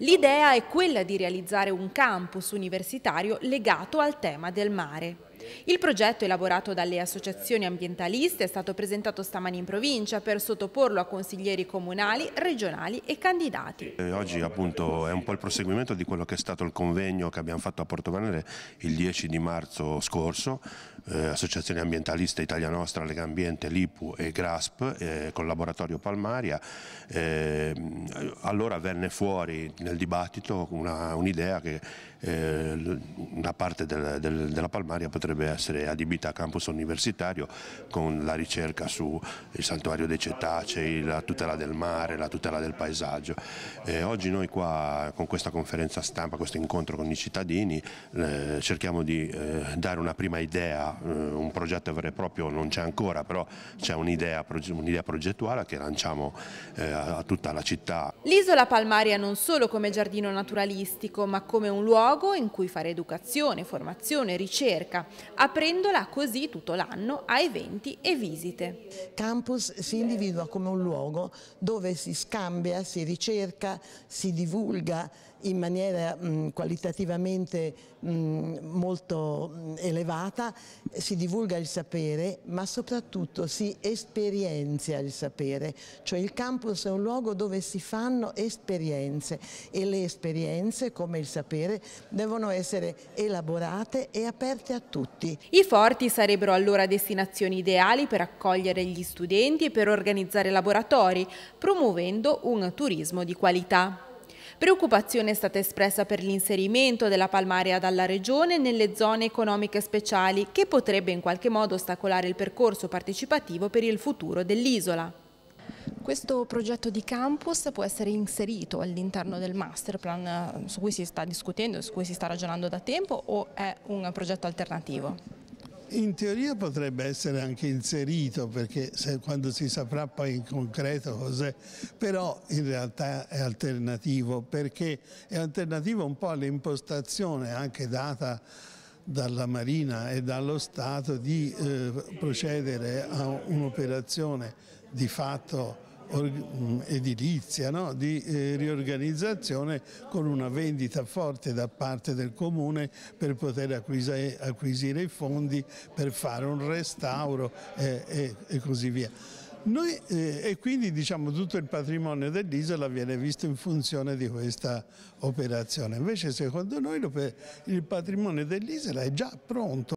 L'idea è quella di realizzare un campus universitario legato al tema del mare. Il progetto elaborato dalle associazioni ambientaliste è stato presentato stamani in provincia per sottoporlo a consiglieri comunali, regionali e candidati. Eh, oggi appunto è un po' il proseguimento di quello che è stato il convegno che abbiamo fatto a Porto Venere il 10 di marzo scorso eh, associazione ambientalista Italia Nostra, Lega Ambiente, Lipu e Grasp, eh, con laboratorio Palmaria. Eh, allora venne fuori nel dibattito un'idea un che eh, una parte del, del, della Palmaria potrebbe essere adibita a campus universitario con la ricerca sul santuario dei cetacei, la tutela del mare, la tutela del paesaggio. Eh, oggi noi qua con questa conferenza stampa, questo incontro con i cittadini, eh, cerchiamo di eh, dare una prima idea eh, un progetto vero e proprio non c'è ancora, però c'è un'idea un progettuale che lanciamo eh, a tutta la città. L'isola Palmaria non solo come giardino naturalistico, ma come un luogo in cui fare educazione, formazione, ricerca, aprendola così tutto l'anno a eventi e visite. Campus si individua come un luogo dove si scambia, si ricerca, si divulga in maniera mh, qualitativamente mh, molto mh, elevata si divulga il sapere, ma soprattutto si esperienzia il sapere, cioè il campus è un luogo dove si fanno esperienze e le esperienze, come il sapere, devono essere elaborate e aperte a tutti. I forti sarebbero allora destinazioni ideali per accogliere gli studenti e per organizzare laboratori, promuovendo un turismo di qualità. Preoccupazione è stata espressa per l'inserimento della palmaria dalla Regione nelle zone economiche speciali, che potrebbe in qualche modo ostacolare il percorso partecipativo per il futuro dell'isola. Questo progetto di campus può essere inserito all'interno del master plan eh, su cui si sta discutendo, su cui si sta ragionando da tempo o è un progetto alternativo? In teoria potrebbe essere anche inserito perché se, quando si saprà poi in concreto cos'è, però in realtà è alternativo perché è alternativo un po' all'impostazione anche data dalla Marina e dallo Stato di eh, procedere a un'operazione di fatto Mm, edilizia, no? di eh, riorganizzazione con una vendita forte da parte del Comune per poter acquisire, eh, acquisire i fondi per fare un restauro eh, e, e così via. Noi, eh, e quindi diciamo, tutto il patrimonio dell'isola viene visto in funzione di questa operazione, invece secondo noi il patrimonio dell'isola è già pronto.